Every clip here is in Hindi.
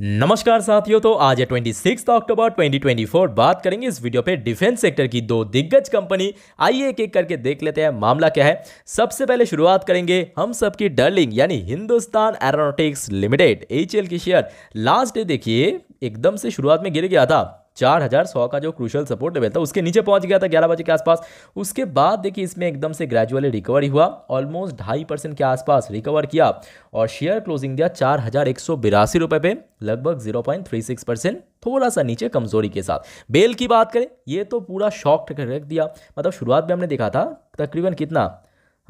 नमस्कार साथियों तो आज है सिक्स अक्टूबर 2024 बात करेंगे इस वीडियो पे डिफेंस सेक्टर की दो दिग्गज कंपनी आइए एक एक करके देख लेते हैं मामला क्या है सबसे पहले शुरुआत करेंगे हम सबकी डर्लिंग यानी हिंदुस्तान एरोनोटिक्स लिमिटेड एच की शेयर लास्ट डे देखिए एकदम से शुरुआत में गिर गया था चार हज़ार सौ का जो क्रूशल सपोर्ट लेवल था उसके नीचे पहुंच गया था ग्यारह बजे के आसपास उसके बाद देखिए इसमें एकदम से ग्रेजुअली रिकवरी हुआ ऑलमोस्ट ढाई परसेंट के आसपास रिकवर किया और शेयर क्लोजिंग दिया चार हज़ार एक सौ बिरासी रुपये पे लगभग zero point three six percent थोड़ा सा नीचे कमजोरी के साथ बेल की बात करें ये तो पूरा शॉक रख दिया मतलब शुरुआत में हमने देखा था तकरीबन कितना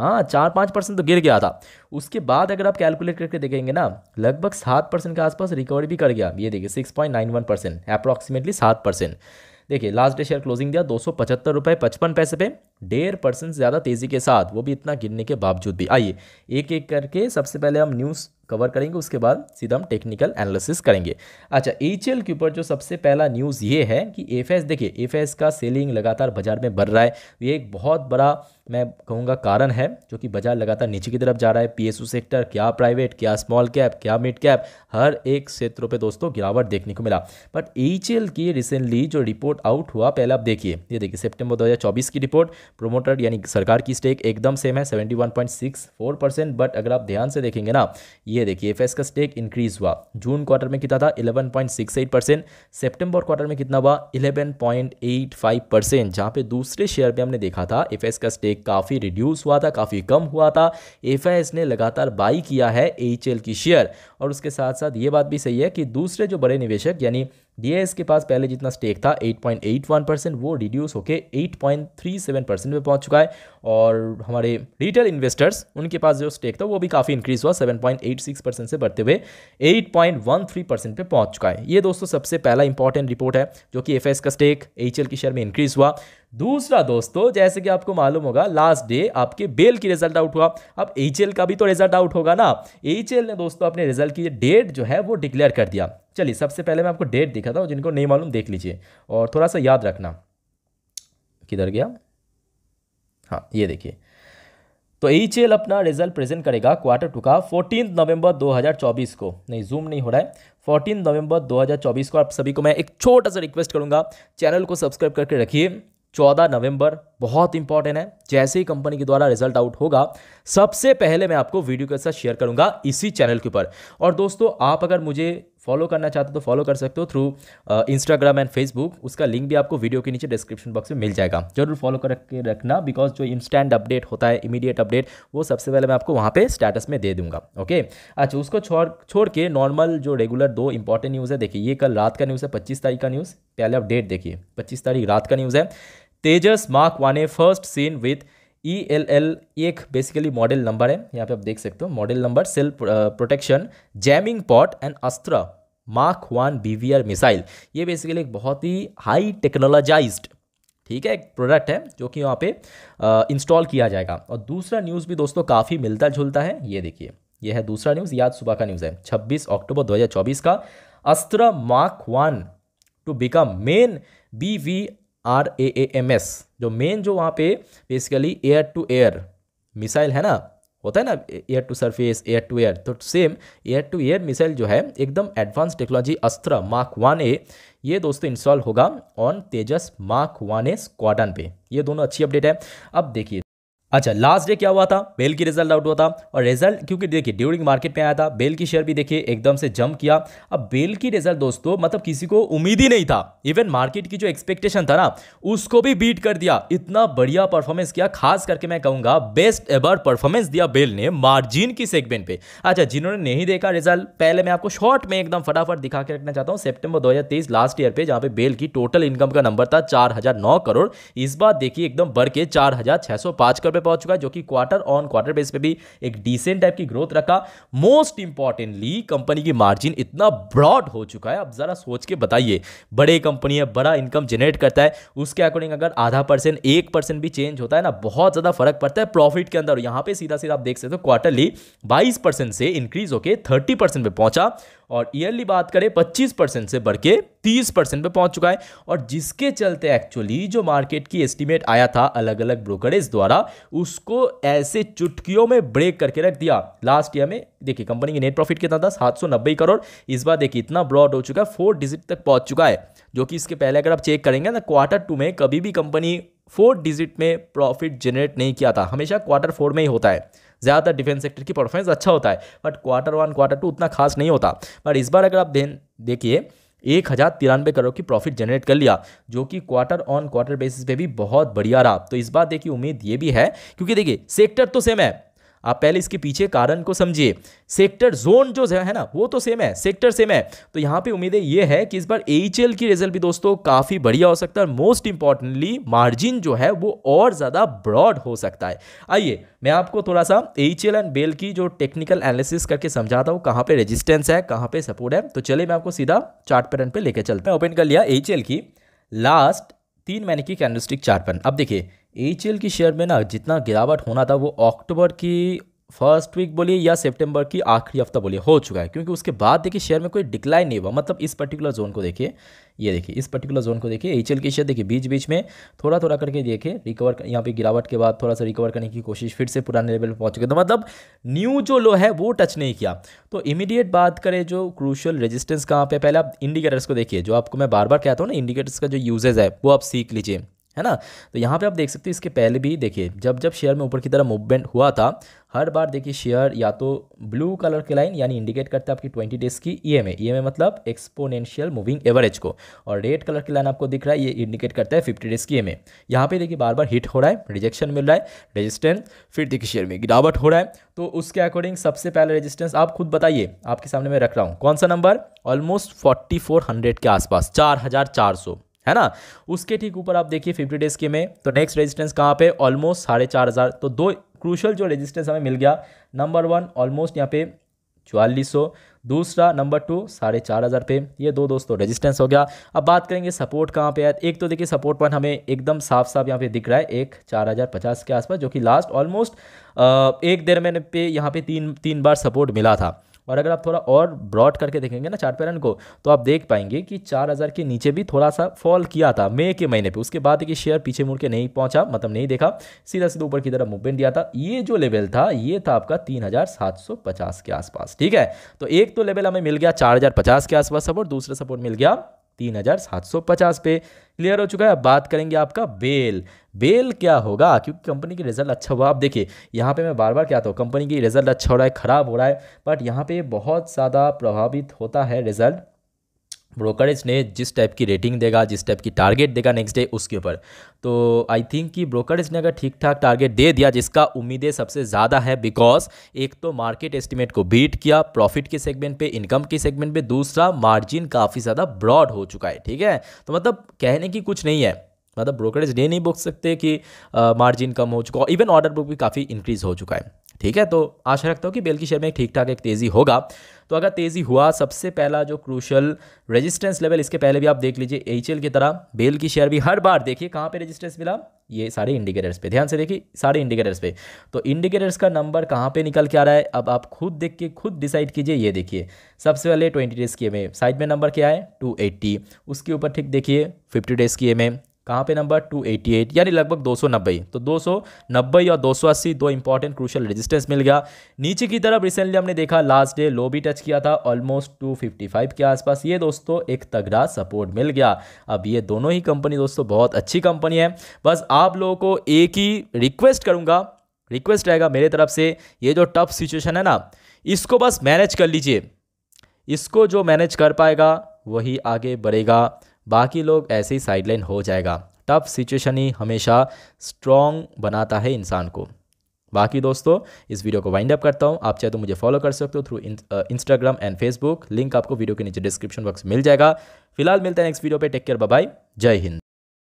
हाँ चार पाँच परसेंट तो गिर गया था उसके बाद अगर आप कैलकुलेट करके देखेंगे ना लगभग सात परसेंट के आसपास रिकवरी भी कर गया ये देखिए six point nine one percent approximately सात परसेंट देखिए लास्ट डे शेयर क्लोजिंग दिया दो सौ पचहत्तर रुपये पचपन पैसे पे डेढ़ परसेंट ज़्यादा तेज़ी के साथ वो भी इतना गिरने के बावजूद भी आइए एक एक करके सबसे पहले हम न्यूज़ कवर करेंगे उसके बाद सीधा हम टेक्निकल एनालिसिस करेंगे अच्छा एच के ऊपर जो सबसे पहला न्यूज़ ये है कि एफ देखिए एफ का सेलिंग लगातार बाजार में बढ़ रहा है ये एक बहुत बड़ा मैं कहूँगा कारण है जो कि बाजार लगातार नीचे की तरफ जा रहा है पी सेक्टर क्या प्राइवेट क्या स्मॉल कैप क्या मिड कैप हर एक क्षेत्रों पर दोस्तों गिरावट देखने को मिला बट एच की रिसेंटली जो रिपोर्ट आउट हुआ पहले आप देखिए ये देखिए सेप्टेम्बर दो की रिपोर्ट प्रोमोटर यानी सरकार की स्टेक एकदम सेम है सेवेंटी परसेंट बट अगर आप ध्यान से देखेंगे ना ये ये देखिए एफ का स्टेक इंक्रीज हुआ जून क्वार्टर में कितना था 11.68 परसेंट सेप्टेम्बर क्वार्टर में कितना हुआ 11.85 परसेंट जहाँ पे दूसरे शेयर में हमने देखा था एफ का स्टेक काफ़ी रिड्यूस हुआ था काफ़ी कम हुआ था एफ ने लगातार बाई किया है एच की शेयर और उसके साथ साथ ये बात भी सही है कि दूसरे जो बड़े निवेशक यानी डी के पास पहले जितना स्टेक था 8.81 परसेंट वो रिड्यूस थ्री 8.37 परसेंट पर पहुंच चुका है और हमारे रिटेल इन्वेस्टर्स उनके पास जो स्टेक था वो भी काफ़ी इंक्रीज हुआ 7.86 परसेंट से बढ़ते हुए 8.13 परसेंट पर पहुँच चुका है ये दोस्तों सबसे पहला इंपॉर्टेंट रिपोर्ट है जो कि एफ का स्टेक एच की शेयर में इंक्रीज हुआ दूसरा दोस्तों जैसे कि आपको मालूम होगा लास्ट डे आपके बेल की रिजल्ट आउट हुआ अब एच का भी तो रिजल्ट आउट होगा ना एच ने दोस्तों अपने रिजल्ट की डेट जो है वो डिक्लेयर कर दिया चलिए सबसे पहले मैं आपको डेट दिखाता हूँ जिनको नहीं मालूम देख लीजिए और थोड़ा सा याद रखना किधर गया हाँ ये देखिए तो एच एल अपना रिजल्ट प्रेजेंट करेगा क्वार्टर टू का फोर्टीन नवंबर 2024 को नहीं जूम नहीं हो रहा है फोर्टीन नवंबर 2024 को आप सभी को मैं एक छोटा सा रिक्वेस्ट करूंगा चैनल को सब्सक्राइब करके रखिए चौदह नवंबर बहुत इंपॉर्टेंट है जैसे ही कंपनी के द्वारा रिजल्ट आउट होगा सबसे पहले मैं आपको वीडियो के साथ शेयर करूंगा इसी चैनल के ऊपर और दोस्तों आप अगर मुझे फॉलो करना चाहते हो तो फॉलो कर सकते हो थ्रू इंस्टाग्राम एंड फेसबुक उसका लिंक भी आपको वीडियो के नीचे डिस्क्रिप्शन बॉक्स में मिल जाएगा जरूर फॉलो करके रखना बिकॉज जो इंस्टेंट अपडेट होता है इमीडिएट अपडेट वो सबसे पहले मैं आपको वहाँ पर स्टेटस में दे दूंगा ओके अच्छा उसको छोड़ छोड़ के नॉर्मल जो रेगुलर दो इंपॉर्टेंट न्यूज़ है देखिए ये कल रात का न्यूज़ है पच्चीस तारीख का न्यूज़ पहले आप डेट देखिए पच्चीस तारीख रात का न्यूज़ है Tejas mark one A first seen with E L L एक बेसिकली मॉडल नंबर है यहाँ पे आप देख सकते हो model number self protection jamming pod and Astra mark one BVR missile ये बेसिकली एक बहुत ही हाई टेक्नोलॉजाइज्ड ठीक है एक प्रोडक्ट है जो कि यहाँ पे इंस्टॉल uh, किया जाएगा और दूसरा न्यूज़ भी दोस्तों काफ़ी मिलता जुलता है ये देखिए यह है दूसरा न्यूज़ याद सुबह का न्यूज़ है छब्बीस अक्टूबर दो का Astra mark one to become main B V R A A M S जो मेन जो वहाँ पे basically air to air missile है ना होता है ना air to surface air to air तो same air to air missile जो है एकदम advance technology Astra mark one A ये दोस्तों इंस्टॉल होगा on Tejas mark one A squadron पे ये दोनों अच्छी अपडेट है अब देखिए अच्छा लास्ट डे क्या हुआ था बेल की रिजल्ट आउट हुआ था और रिजल्ट क्योंकि देखिए ड्यूरिंग मार्केट में आया था बेल की शेयर भी देखिए एकदम से जंप किया अब बेल की रिजल्ट दोस्तों मतलब किसी को उम्मीद ही नहीं था इवन मार्केट की जो एक्सपेक्टेशन था ना उसको भी बीट कर दिया इतना बढ़िया परफॉर्मेंस किया खास करके मैं कहूँगा बेस्ट एवर परफॉर्मेंस दिया बेल ने मार्जिन की सेगमेंट पे अच्छा जिन्होंने नहीं देखा रिजल्ट पहले मैं आपको शॉर्ट में एकदम फटाफट दिखा के रखना चाहता हूँ सेप्टेम्बर दो लास्ट ईयर पे जहाँ पे बेल की टोटल इनकम का नंबर था चार करोड़ इस बार देखिए एकदम बढ़ के चार करोड़ पहुंच चुका है जो कि क्वार्टर ऑन क्वार्टर बेस पे भी एक डिसेंट टाइप की ग्रोथ रखा मोस्ट इंपॉर्टेंटली कंपनी की मार्जिन इतना ब्रॉड हो चुका है अब ज़रा सोच के बताइए बड़े कंपनी है बड़ा इनकम जनरेट करता है उसके अकॉर्डिंग अगर आधा परसेंट एक परसेंट भी चेंज होता है ना बहुत ज़्यादा फर्क पड़ता है प्रॉफिट के अंदर यहां पर सीधा सीधा आप देख सकते हो क्वार्टरली बाईस से इंक्रीज होकर थर्टी परसेंट पहुंचा और ईयरली बात करें 25 परसेंट से बढ़ के 30 परसेंट पर पहुंच चुका है और जिसके चलते एक्चुअली जो मार्केट की एस्टिमेट आया था अलग अलग ब्रोकरेज द्वारा उसको ऐसे चुटकियों में ब्रेक करके रख दिया लास्ट ईयर में देखिए कंपनी की नेट प्रॉफिट कितना था सात करोड़ इस बार देखिए इतना ब्रॉड हो चुका है फोर डिजिट तक पहुँच चुका है जो कि इसके पहले अगर आप चेक करेंगे ना क्वार्टर टू में कभी भी कंपनी फोर डिजिट में प्रॉफिट जनरेट नहीं किया था हमेशा क्वार्टर फोर में ही होता है ज़्यादातर डिफेंस सेक्टर की परफॉर्मेंस अच्छा होता है but quarter one quarter two उतना खास नहीं होता बट इस बार अगर आप देखिए एक हज़ार तिरानवे करोड़ की प्रॉफिट जनरेट कर लिया जो कि क्वार्टर ऑन क्वार्टर बेसिस पे भी बहुत बढ़िया रहा तो इस बार देखिए उम्मीद ये भी है क्योंकि देखिए सेक्टर तो सेम है आप पहले इसके पीछे कारण को समझिए सेक्टर जोन जो है ना वो तो सेम है सेक्टर सेम है तो यहाँ पे उम्मीदें ये है कि इस बार एच की रिजल्ट भी दोस्तों काफ़ी बढ़िया हो सकता है और मोस्ट इंपॉर्टेंटली मार्जिन जो है वो और ज़्यादा ब्रॉड हो सकता है आइए मैं आपको थोड़ा सा एच एंड बेल की जो टेक्निकल एनालिसिस करके समझाता हूँ कहाँ पर रेजिस्टेंस है कहाँ पर सपोर्ट है तो चले मैं आपको सीधा चार्ट पैटर्न पर लेकर चलता मैं ओपन कर लिया एच की लास्ट तीन महीने की कैंडलस्टिक चार्ट पैटर्न अब देखिए एच की शेयर में ना जितना गिरावट होना था वो अक्टूबर की फर्स्ट वीक बोलिए या सितंबर की आखिरी हफ्ता बोलिए हो चुका है क्योंकि उसके बाद देखिए शेयर में कोई डिक्लाइन नहीं हुआ मतलब इस पर्टिकुलर जोन को देखिए ये देखिए इस पर्टिकुलर जोन को देखिए एच की शेयर देखिए बीच बीच में थोड़ा थोड़ा करके देखिए रिकवर यहाँ पे गिरावट के बाद थोड़ा सा रिकवर करने की कोशिश फिर से पुराने लेवल पर पहुँच गए तो मतलब न्यू जो लो है वो टच नहीं किया तो इमीडिएट बात करें जो क्रूशल रेजिस्टेंस कहाँ पर पहले आप इंडिकेटर्स को देखिए जो आपको मैं बार बार कहता हूँ ना इंडिकेटर्स का जो यूजेज है वो आप सीख लीजिए है ना तो यहाँ पे आप देख सकते हो इसके पहले भी देखिए जब जब शेयर में ऊपर की तरफ मूवमेंट हुआ था हर बार देखिए शेयर या तो ब्लू कलर की लाइन यानी इंडिकेट करता है आपकी ट्वेंटी डेज की ई एम ई एम मतलब एक्सपोनेंशियल मूविंग एवरेज को और रेड कलर की लाइन आपको दिख रहा है ये इंडिकेट करता है फिफ्टी डेज की ई एम ए यहाँ पर देखिए बार बार हिट हो रहा है रिजेक्शन मिल रहा है रजिस्टेंस फिर देखिए शेयर में गिरावट हो रहा है तो उसके अकॉर्डिंग सबसे पहले रजिस्टेंस आप खुद बताइए आपके सामने मैं रख रहा हूँ कौन सा number almost forty four hundred के आसपास चार हज़ार चार सौ है ना उसके ठीक ऊपर आप देखिए फिफ्टी डेज के में तो नेक्स्ट रेजिस्टेंस कहाँ पे ऑलमोस्ट साढ़े चार हज़ार तो दो क्रूशल जो रेजिस्टेंस हमें मिल गया नंबर वन ऑलमोस्ट यहाँ पे चवालीस सौ दूसरा नंबर टू साढ़े चार हज़ार पे ये दो दोस्तों तो रेजिस्टेंस हो गया अब बात करेंगे सपोर्ट कहाँ पे है एक तो देखिए सपोर्ट पॉइंट हमें एकदम साफ साफ यहाँ पे दिख रहा है एक चार हज़ार पचास के आसपास जो कि लास्ट ऑलमोस्ट एक डेढ़ महीने पे यहाँ पे तीन तीन बार सपोर्ट मिला था और अगर आप थोड़ा और ब्रॉड करके देखेंगे ना चार्ट पैटर्न को तो आप देख पाएंगे कि चार के नीचे भी थोड़ा सा फॉल किया था मई के महीने पर उसके बाद कि शेयर पीछे मुड़ के नहीं पहुंचा मतलब नहीं देखा सीधा सीधा ऊपर की तरफ मूवमेंट दिया था ये जो लेवल था ये था आपका तीन के आसपास ठीक है तो एक तो लेवल हमें मिल गया चार के आसपास सपोर्ट दूसरा सपोर्ट मिल गया तीन हज़ार सात सौ पचास पे क्लियर हो चुका है अब बात करेंगे आपका बेल बेल क्या होगा क्योंकि कंपनी की रिजल्ट अच्छा हुआ आप देखिए यहाँ पे मैं बार बार क्या हूँ तो, कंपनी की रिजल्ट अच्छा हो रहा है ख़राब हो रहा है बट यहाँ पे बहुत ज़्यादा प्रभावित होता है रिजल्ट ब्रोकरेज ने जिस टाइप की रेटिंग देगा जिस टाइप की टारगेट देगा नेक्स्ट डे उसके ऊपर तो आई थिंक कि ब्रोकरेज ने अगर ठीक ठाक टारगेट दे दिया जिसका उम्मीदें सबसे ज़्यादा है बिकॉज एक तो मार्केट एस्टिमेट को बीट किया प्रॉफिट के सेगमेंट पे इनकम के सेगमेंट पे दूसरा मार्जिन काफ़ी ज़्यादा ब्रॉड हो चुका है ठीक है तो मतलब कहने की कुछ नहीं है मतलब ब्रोकरेज डे नहीं बोल सकते कि मार्जिन कम हो चुका इवन ऑर्डर बुक भी काफ़ी इंक्रीज़ हो चुका है ठीक है तो आशा रखता हूँ कि बेल की शेयर में ठीक ठाक एक तेज़ी होगा तो अगर तेज़ी हुआ सबसे पहला जो क्रूशल रेजिस्टेंस लेवल इसके पहले भी आप देख लीजिए एच की तरह बेल की शेयर भी हर बार देखिए कहाँ पे रेजिस्टेंस मिला ये सारे इंडिकेटर्स पे ध्यान से देखिए सारे इंडिकेटर्स पे तो इंडिकेटर्स का नंबर कहाँ पे निकल के आ रहा है अब आप खुद देख के खुद डिसाइड कीजिए ये देखिए सबसे पहले ट्वेंटी डेज़ की एम साइड में नंबर क्या है टू एट्टी उसके ऊपर ठीक देखिए फिफ्टी डेज़ की एम कहाँ पे नंबर 288 यानी लगभग 290 तो 290 और 280 दो इंपॉर्टेंट क्रूशल रेजिस्टेंस मिल गया नीचे की तरफ रिसेंटली हमने देखा लास्ट डे लो भी टच किया था ऑलमोस्ट 255 के आसपास ये दोस्तों एक तगड़ा सपोर्ट मिल गया अब ये दोनों ही कंपनी दोस्तों बहुत अच्छी कंपनी है बस आप लोगों को एक ही रिक्वेस्ट करूँगा रिक्वेस्ट रहेगा मेरे तरफ से ये जो टफ सिचुएशन है ना इसको बस मैनेज कर लीजिए इसको जो मैनेज कर पाएगा वही आगे बढ़ेगा बाकी लोग ऐसे ही साइडलाइन हो जाएगा टफ सिचुएशन ही हमेशा स्ट्रॉन्ग बनाता है इंसान को बाकी दोस्तों इस वीडियो को वाइंड अप करता हूँ आप चाहे तो मुझे फॉलो कर सकते हो through Instagram and Facebook link आपको वीडियो के नीचे डिस्क्रिप्शन बॉक्स मिल जाएगा फिलहाल मिलता है नेक्स्ट वीडियो पे टेक केयर बाय जय हिंद